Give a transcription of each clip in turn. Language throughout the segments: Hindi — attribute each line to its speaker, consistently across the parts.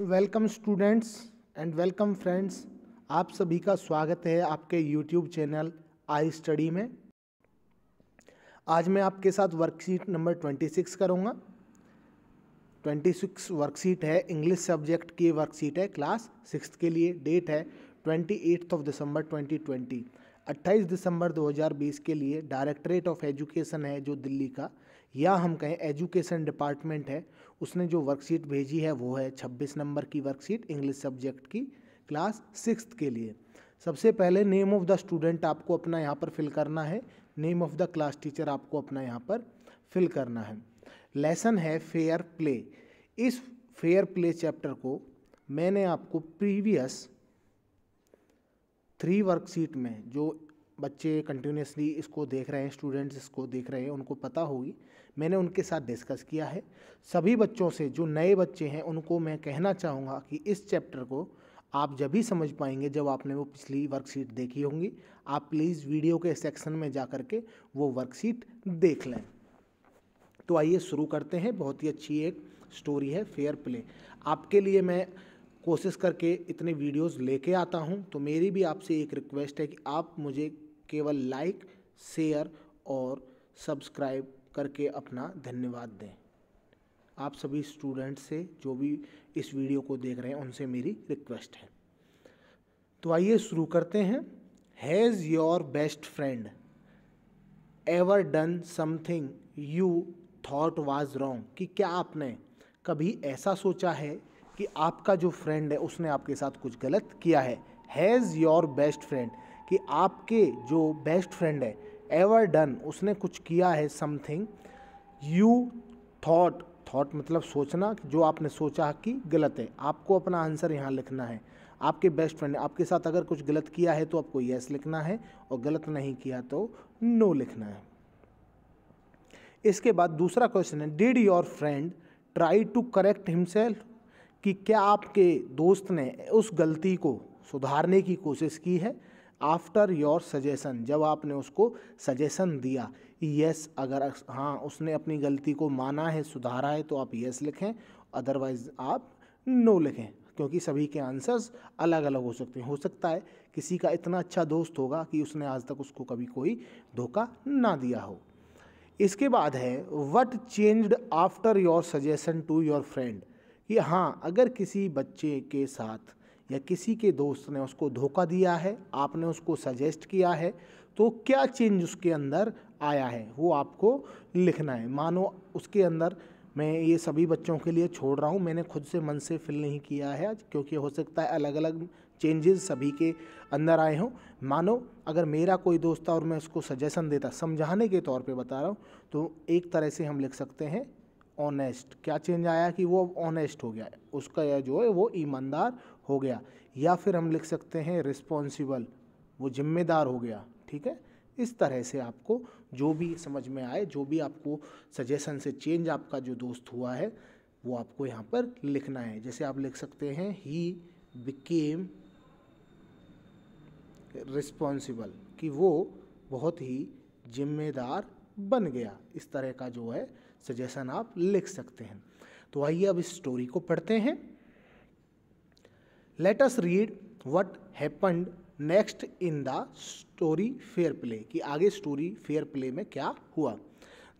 Speaker 1: welcome students and welcome friends आप सभी का स्वागत है आपके यूट्यूब चैनल आई स्टडी में आज मैं आपके साथ वर्कशीट नंबर ट्वेंटी सिक्स करूँगा ट्वेंटी सिक्स वर्कशीट है इंग्लिश सब्जेक्ट की वर्कशीट है क्लास सिक्स के लिए डेट है twenty eighth of December twenty twenty अट्ठाईस दिसंबर दो हज़ार बीस के लिए डायरेक्टरेट ऑफ एजुकेशन है जो दिल्ली का या हम कहें एजुकेशन डिपार्टमेंट है उसने जो वर्कशीट भेजी है वो है 26 नंबर की वर्कशीट इंग्लिश सब्जेक्ट की क्लास सिक्स के लिए सबसे पहले नेम ऑफ़ द स्टूडेंट आपको अपना यहाँ पर फिल करना है name of the class teacher आपको अपना यहाँ पर फिल करना है लेसन है फेयर प्ले इस फेयर प्ले चैप्टर को मैंने आपको प्रीवियस थ्री वर्कशीट में जो बच्चे कंटिन्यूसली इसको देख रहे हैं स्टूडेंट्स इसको देख रहे हैं उनको पता होगी मैंने उनके साथ डिस्कस किया है सभी बच्चों से जो नए बच्चे हैं उनको मैं कहना चाहूँगा कि इस चैप्टर को आप जब भी समझ पाएंगे जब आपने वो पिछली वर्कशीट देखी होंगी आप प्लीज़ वीडियो के सेक्शन में जा कर के वो वर्कशीट देख लें तो आइए शुरू करते हैं बहुत ही अच्छी एक स्टोरी है फेयर प्ले आपके लिए मैं कोशिश करके इतने वीडियोस लेके आता हूं तो मेरी भी आपसे एक रिक्वेस्ट है कि आप मुझे केवल लाइक शेयर और सब्सक्राइब करके अपना धन्यवाद दें आप सभी स्टूडेंट से जो भी इस वीडियो को देख रहे हैं उनसे मेरी रिक्वेस्ट है तो आइए शुरू करते हैं has your best friend ever done something you thought was wrong कि क्या आपने कभी ऐसा सोचा है कि आपका जो फ्रेंड है उसने आपके साथ कुछ गलत किया है हैज़ योर बेस्ट फ्रेंड कि आपके जो बेस्ट फ्रेंड है एवर डन उसने कुछ किया है समथिंग यू थॉट थॉट मतलब सोचना जो आपने सोचा कि गलत है आपको अपना आंसर यहाँ लिखना है आपके बेस्ट फ्रेंड आपके साथ अगर कुछ गलत किया है तो आपको येस लिखना है और गलत नहीं किया तो नो लिखना है इसके बाद दूसरा क्वेश्चन है did your friend try to correct himself कि क्या आपके दोस्त ने उस गलती को सुधारने की कोशिश की है आफ्टर योर सजेशन जब आपने उसको सजेशन दिया यस अगर हाँ उसने अपनी गलती को माना है सुधारा है तो आप यस लिखें अदरवाइज आप नो लिखें क्योंकि सभी के आंसर्स अलग अलग हो सकते हैं हो सकता है किसी का इतना अच्छा दोस्त होगा कि उसने आज तक उसको कभी कोई धोखा ना दिया हो इसके बाद है what changed after your suggestion to your friend कि हाँ अगर किसी बच्चे के साथ या किसी के दोस्त ने उसको धोखा दिया है आपने उसको सजेस्ट किया है तो क्या चेंज उसके अंदर आया है वो आपको लिखना है मानो उसके अंदर मैं ये सभी बच्चों के लिए छोड़ रहा हूँ मैंने खुद से मन से फिल नहीं किया है आज क्योंकि हो सकता है अलग अलग चेंजेस सभी के अंदर आए हों मानो अगर मेरा कोई दोस्त था और मैं उसको सजेशन देता समझाने के तौर पे बता रहा हूँ तो एक तरह से हम लिख सकते हैं ऑनेस्ट क्या चेंज आया कि वो ऑनेस्ट हो गया है उसका जो है वो ईमानदार हो गया या फिर हम लिख सकते हैं रिस्पॉन्सिबल वो जिम्मेदार हो गया ठीक है इस तरह से आपको जो भी समझ में आए जो भी आपको सजेशन से चेंज आपका जो दोस्त हुआ है वो आपको यहाँ पर लिखना है जैसे आप लिख सकते हैं ही बिकेम रिस्पॉन्सिबल कि वो बहुत ही जिम्मेदार बन गया इस तरह का जो है सजेशन आप लिख सकते हैं तो आइए अब इस स्टोरी को पढ़ते हैं let us read what happened next in the story Fair Play कि आगे स्टोरी फेयर प्ले में क्या हुआ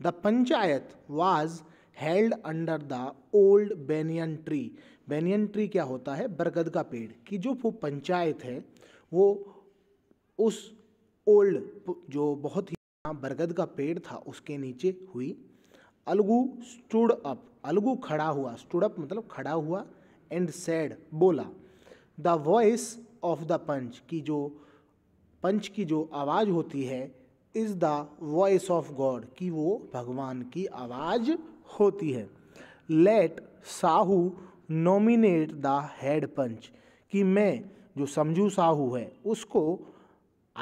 Speaker 1: the panchayat was held under the old banyan tree banyan tree क्या होता है बरगद का पेड़ कि जो वो पंचायत है वो उस ओल्ड जो बहुत ही हाँ, बरगद का पेड़ था उसके नीचे हुई अलगू स्टूड अप अलगू खड़ा हुआ स्टूड अप मतलब खड़ा हुआ एंड सैड बोला the voice of the panch की जो पंच की जो आवाज़ होती है is the voice of God कि वो भगवान की आवाज़ होती है let Sahu nominate the head panch कि मैं जो समझू साहू है उसको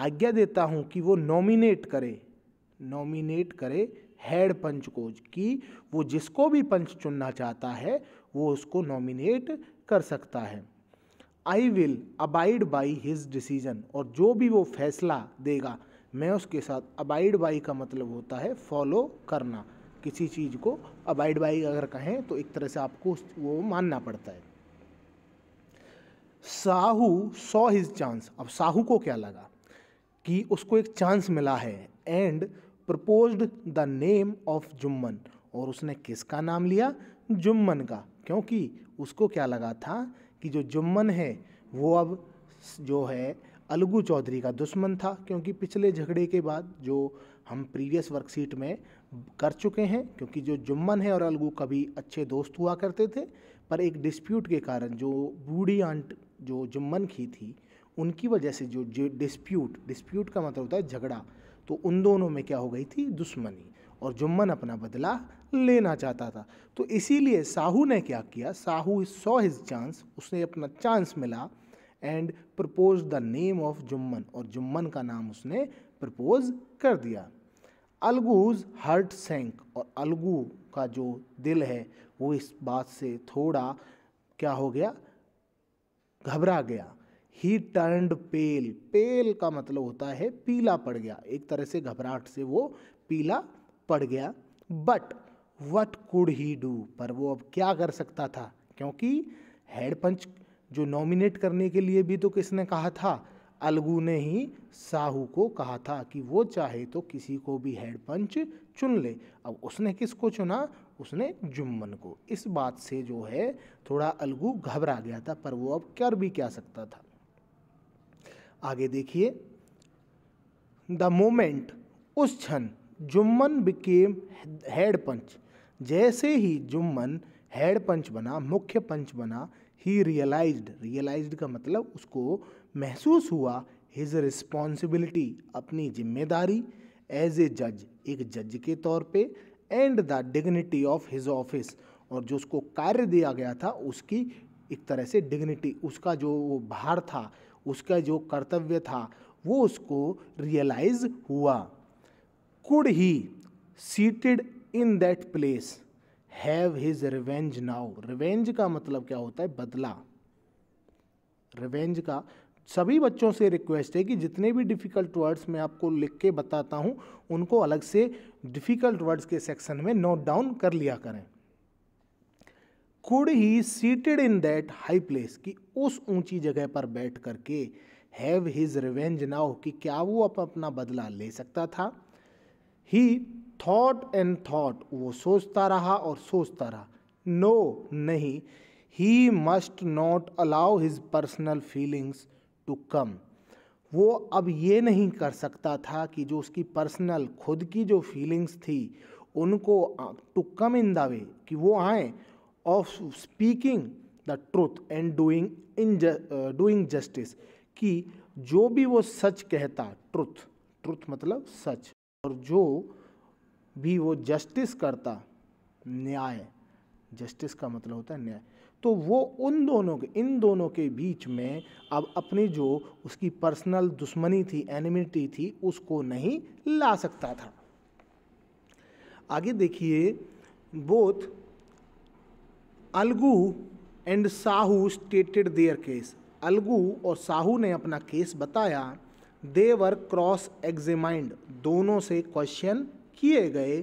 Speaker 1: आज्ञा देता हूँ कि वो नॉमिनेट करे नॉमिनेट करे हेड पंच को कि वो जिसको भी पंच चुनना चाहता है वो उसको नॉमिनेट कर सकता है I will abide by his decision और जो भी वो फैसला देगा मैं उसके साथ अबाइड बाई का मतलब होता है फॉलो करना किसी चीज़ को अबाइड बाई अगर कहें तो एक तरह से आपको वो मानना पड़ता है साहू सॉ हिज चांस अब साहू को क्या लगा कि उसको एक चांस मिला है and proposed the name of Jumman और उसने किसका नाम लिया जुम्मन का क्योंकि उसको क्या लगा था कि जो जुम्मन है वो अब जो है अलगू चौधरी का दुश्मन था क्योंकि पिछले झगड़े के बाद जो हम प्रीवियस वर्कशीट में कर चुके हैं क्योंकि जो जुम्मन है और अलगू कभी अच्छे दोस्त हुआ करते थे पर एक डिस्प्यूट के कारण जो बूढ़ी आंट जो जुम्मन की थी उनकी वजह से जो, जो डिस्प्यूट डिस्प्यूट का मतलब होता है झगड़ा तो उन दोनों में क्या हो गई थी दुश्मनी और जुम्मन अपना बदला लेना चाहता था तो इसीलिए साहू ने क्या किया साहू सॉ हिज चांस उसने अपना चांस मिला and propose the name of Jumman और जुम्मन का नाम उसने प्रपोज कर दिया अलगूज हर्ट सेंक और अलगू का जो दिल है वो इस बात से थोड़ा क्या हो गया घबरा गया ही टर्नड पेल पेल का मतलब होता है पीला पड़ गया एक तरह से घबराहट से वो पीला पड़ गया but what could he do पर वो अब क्या कर सकता था क्योंकि हेड पंच जो नॉमिनेट करने के लिए भी तो किसने कहा था अलगू ने ही साहू को कहा था कि वो चाहे तो किसी को भी हेड पंच चुन ले अब उसने किसको चुना उसने जुम्मन को इस बात से जो है थोड़ा अलगू घबरा गया था पर वो अब कर भी क्या सकता था आगे देखिए द मोमेंट उस क्षण जुम्मन बिकेम हेड पंच जैसे ही जुम्मन हेड पंच बना मुख्य पंच बना ही रियलाइज्ड रियलाइज्ड का मतलब उसको महसूस हुआ हिज रिस्पॉन्सिबिलिटी अपनी जिम्मेदारी एज ए जज एक जज के तौर पे and the dignity of his office और जो उसको कार्य दिया गया था उसकी एक तरह से डिग्निटी उसका जो वो भार था उसका जो कर्तव्य था वो उसको रियलाइज़ हुआ could he, seated in that place, have his revenge now revenge का मतलब क्या होता है बदला रिवेंज का सभी बच्चों से रिक्वेस्ट है कि जितने भी डिफ़िकल्ट वर्ड्स मैं आपको लिख के बताता हूँ उनको अलग से डिफ़िकल्ट वर्ड्स के सेक्शन में नोट डाउन कर लिया करें could he seated in that high place कि उस ऊंची जगह पर बैठ करके हैव हिज रिवेंज नाउ कि क्या वो अपना बदला ले सकता था ही थॉट एंड थॉट वो सोचता रहा और सोचता रहा नो no, नहीं he must not allow his personal feelings to come वो अब ये नहीं कर सकता था कि जो उसकी पर्सनल खुद की जो फीलिंग्स थी उनको to come in the way कि वो आए of speaking the truth and doing in doing justice कि जो भी वो सच कहता ट्रुथ ट्रुथ मतलब सच और जो भी वो जस्टिस करता न्याय जस्टिस का मतलब होता है न्याय तो वो उन दोनों के इन दोनों के बीच में अब अपनी जो उसकी पर्सनल दुश्मनी थी एनिमिटी थी उसको नहीं ला सकता था आगे देखिए both Algu and Sahu stated their case Algu और साहू ने अपना केस बताया दे वर क्रॉस एग्जिमाइंड दोनों से क्वेश्चन किए गए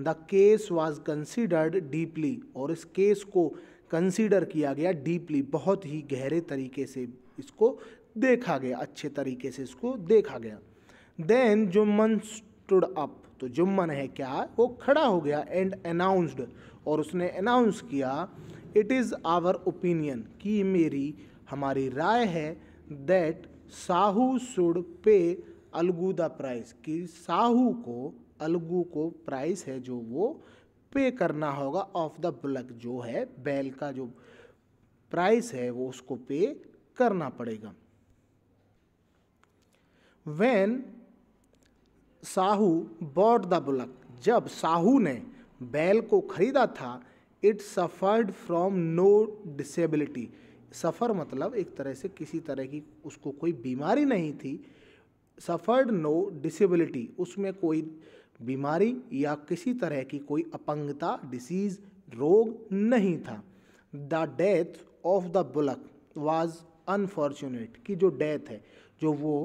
Speaker 1: the case was considered deeply और इस केस को कंसिडर किया गया डीपली बहुत ही गहरे तरीके से इसको देखा गया अच्छे तरीके से इसको देखा गया देन जुम्मन स्टूड अप तो जुम्मन है क्या वो खड़ा हो गया एंड अनाउंस्ड और उसने अनाउंस किया इट इज़ आवर ओपिनियन कि मेरी हमारी राय है दैट साहू सुड़ पे अलगू द प्राइस कि साहू को अलगू को प्राइस है जो वो पे करना होगा ऑफ द ब्लक जो है बैल का जो प्राइस है वो उसको पे करना पड़ेगा when Sahu bought the bullock जब साहू ने बैल को खरीदा था it suffered from no disability suffer मतलब एक तरह से किसी तरह की उसको कोई बीमारी नहीं थी सफ़र्ड नो डिसेबिलिटी उसमें कोई बीमारी या किसी तरह की कोई अपंगता डिसीज़ रोग नहीं था the death of the bullock was unfortunate कि जो डेथ है जो वो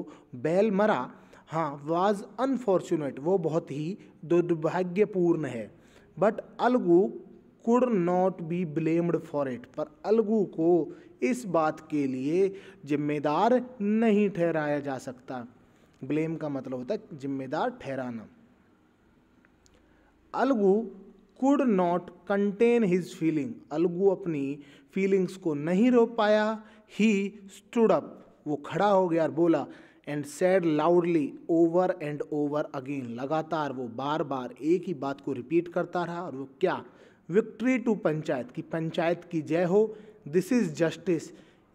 Speaker 1: बैल मरा हाँ वाज अनफॉर्चुनेट वो बहुत ही दुर्भाग्यपूर्ण है but Algu could not be blamed for it पर अलगू को इस बात के लिए जिम्मेदार नहीं ठहराया जा सकता ब्लेम का मतलब होता है जिम्मेदार ठहराना Algu could not contain his feeling Algu अपनी फीलिंग्स को नहीं रोक पाया ही स्टूड अप वो खड़ा हो गया और बोला and said loudly over and over again लगातार वो बार बार एक ही बात को रिपीट करता रहा और वो क्या विक्ट्री टू पंचायत की पंचायत की जय हो दिस इज़ जस्टिस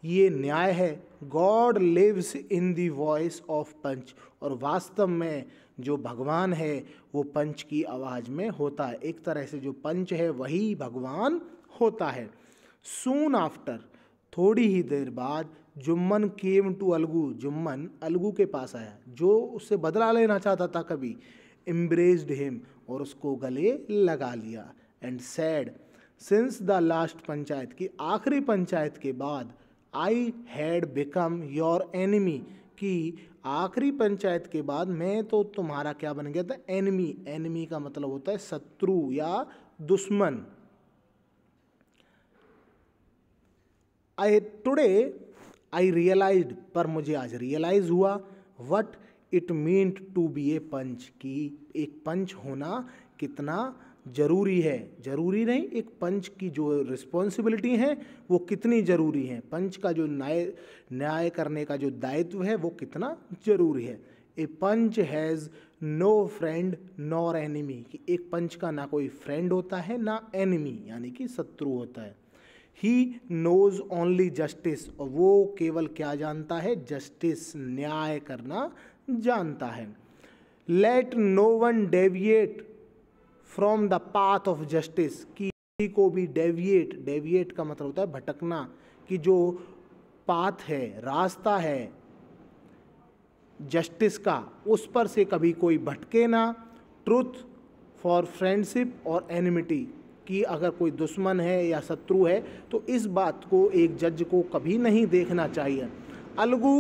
Speaker 1: ये न्याय है God lives in the voice of panch और वास्तव में जो भगवान है वो पंच की आवाज़ में होता है एक तरह से जो पंच है वही भगवान होता है सून आफ्टर थोड़ी ही देर बाद जुम्मन केम टू अलगू जुम्मन अलगू के पास आया जो उससे बदला लेना चाहता था कभी एम्ब्रेस्ड हिम और उसको गले लगा लिया and said since the last panchayat की आखिरी पंचायत के बाद I had become your enemy कि आखिरी पंचायत के बाद मैं तो तुम्हारा क्या बन गया था एनिमी एनिमी का मतलब होता है शत्रु या दुश्मन आई टुडे आई रियलाइज पर मुझे आज रियलाइज हुआ what it mean to be a panch की एक पंच होना कितना जरूरी है जरूरी नहीं एक पंच की जो रिस्पॉन्सिबिलिटी है वो कितनी ज़रूरी है पंच का जो न्याय न्याय करने का जो दायित्व है वो कितना ज़रूरी है a panch has no friend nor enemy कि एक पंच का ना कोई फ्रेंड होता है ना एनिमी यानी कि शत्रु होता है ही नोज ओनली जस्टिस और वो केवल क्या जानता है जस्टिस न्याय करना जानता है let no one deviate from the path of justice किसी को भी डेविएट डेविएट का मतलब होता है भटकना कि जो पाथ है रास्ता है जस्टिस का उस पर से कभी कोई भटके ना ट्रुथ फॉर फ्रेंडशिप और एनिमिटी कि अगर कोई दुश्मन है या शत्रु है तो इस बात को एक जज को कभी नहीं देखना चाहिए Algu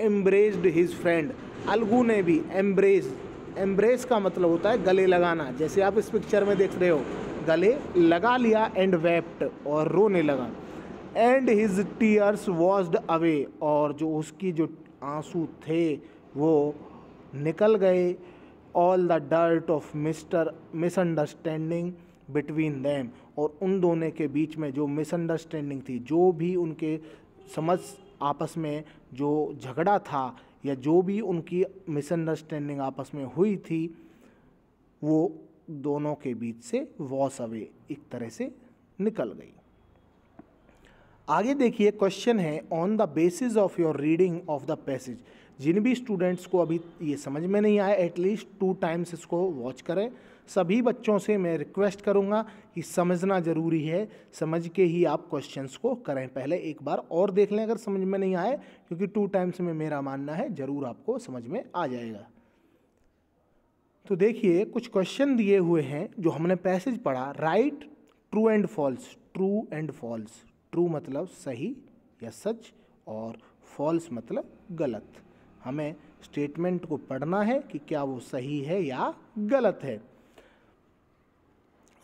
Speaker 1: embrace his friend Algu ने भी एम्बरेज एम्ब्रेस का मतलब होता है गले लगाना जैसे आप इस पिक्चर में देख रहे हो गले लगा लिया एंड वेप्ट और रोने लगा and his tears washed away और जो उसकी जो आंसू थे वो निकल गए all the dirt of mister misunderstanding between them और उन दोनों के बीच में जो मिसअंडरस्टैंडिंग थी जो भी उनके समझ आपस में जो झगड़ा था या जो भी उनकी मिसअंडरस्टैंडिंग आपस में हुई थी वो दोनों के बीच से वॉस अवे एक तरह से निकल गई आगे देखिए क्वेश्चन है on the basis of your reading of the passage जिन भी स्टूडेंट्स को अभी ये समझ में नहीं आया एटलीस्ट टू टाइम्स इसको वॉच करें सभी बच्चों से मैं रिक्वेस्ट करूँगा कि समझना ज़रूरी है समझ के ही आप क्वेश्चंस को करें पहले एक बार और देख लें अगर समझ में नहीं आए क्योंकि टू टाइम्स में मेरा मानना है ज़रूर आपको समझ में आ जाएगा तो देखिए कुछ क्वेश्चन दिए हुए हैं जो हमने पैसेज पढ़ा right true and false true and false true मतलब सही या सच और फॉल्स मतलब गलत हमें स्टेटमेंट को पढ़ना है कि क्या वो सही है या गलत है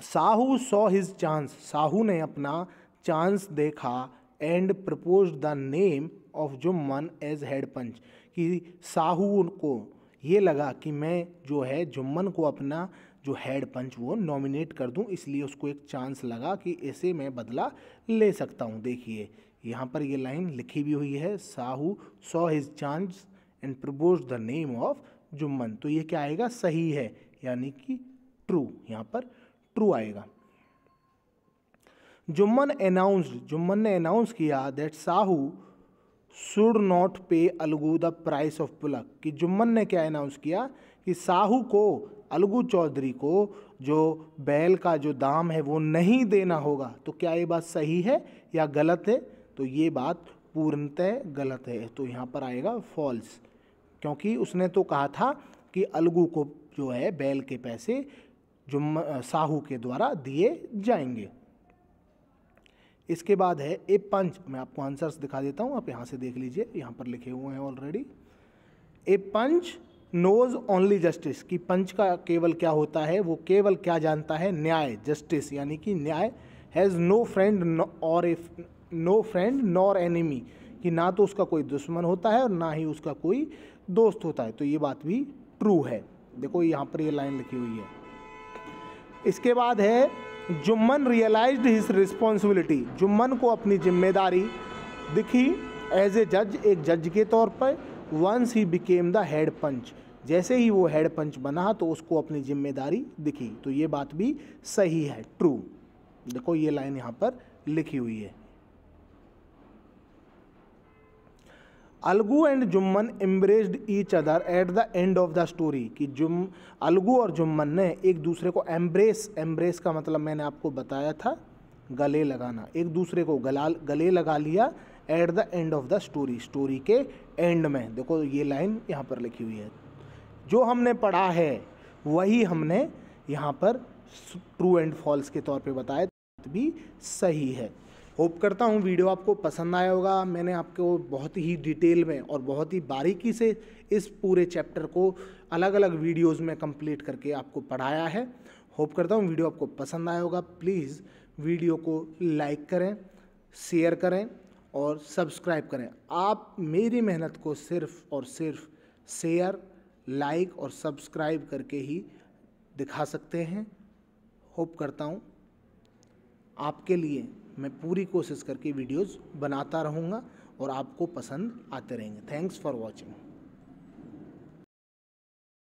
Speaker 1: Sahu saw his chance Sahu ने अपना चांस देखा and propose the name of Jumman as head panch कि साहू को ये लगा कि मैं जो है जुम्मन को अपना जो हेड पंच वो नॉमिनेट कर दूं इसलिए उसको एक चांस लगा कि ऐसे मैं बदला ले सकता हूं देखिए यहाँ पर ये लाइन लिखी भी हुई है Sahu saw his chance and propose the name of Jumman तो ये क्या आएगा सही है यानी कि ट्रू यहाँ पर ट्रू आएगा जुम्मन अनाउंसड जुम्मन ने अनाउंस किया that Sahu should not pay Algu the price of bullock कि जुम्मन ने क्या अनाउंस किया कि साहू को अलगू चौधरी को जो बैल का जो दाम है वो नहीं देना होगा तो क्या ये बात सही है या गलत है तो ये बात पूर्णतः गलत है तो यहाँ पर आएगा फॉल्स क्योंकि उसने तो कहा था कि अलगू को जो है बैल के पैसे जुम्म साहू के द्वारा दिए जाएंगे इसके बाद है ए पंच मैं आपको आंसर्स दिखा देता हूँ आप यहाँ से देख लीजिए यहाँ पर लिखे हुए हैं already a panch knows only justice कि पंच का केवल क्या होता है वो केवल क्या जानता है न्याय जस्टिस यानी कि न्याय हैज़ नो फ्रेंड और a no friend nor enemy कि ना तो उसका कोई दुश्मन होता है और ना ही उसका कोई दोस्त होता है तो ये बात भी ट्रू है देखो यहाँ पर ये लाइन लिखी हुई है इसके बाद है Jumman realize his responsibility Jumman को अपनी जिम्मेदारी दिखी एज ए जज एक जज के तौर पर वंस ही बिकेम द हेड पंच जैसे ही वो हेड पंच बना तो उसको अपनी जिम्मेदारी दिखी तो ये बात भी सही है ट्रू देखो ये लाइन यहाँ पर लिखी हुई है Algu and Jumman embraced each other at the end of the story कि जुम अलगू और जुम्मन ने एक दूसरे को एम्ब्रेस एम्ब्रेस का मतलब मैंने आपको बताया था गले लगाना एक दूसरे को गला गले लगा लिया at the end of the story story के एंड में देखो ये लाइन यहाँ पर लिखी हुई है जो हमने पढ़ा है वही हमने यहाँ पर ट्रू एंड फॉल्स के तौर पे बताया भी सही है होप करता हूँ वीडियो आपको पसंद आया होगा मैंने आपको बहुत ही डिटेल में और बहुत ही बारीकी से इस पूरे चैप्टर को अलग अलग वीडियोज़ में कंप्लीट करके आपको पढ़ाया है होप करता हूँ वीडियो आपको पसंद आया होगा प्लीज़ वीडियो को लाइक करें शेयर करें और सब्सक्राइब करें आप मेरी मेहनत को सिर्फ और सिर्फ शेयर लाइक और सब्सक्राइब करके ही दिखा सकते हैं होप करता हूँ आपके लिए मैं पूरी कोशिश करके वीडियोज़ बनाता रहूँगा और आपको पसंद आते रहेंगे थैंक्स फॉर वॉचिंग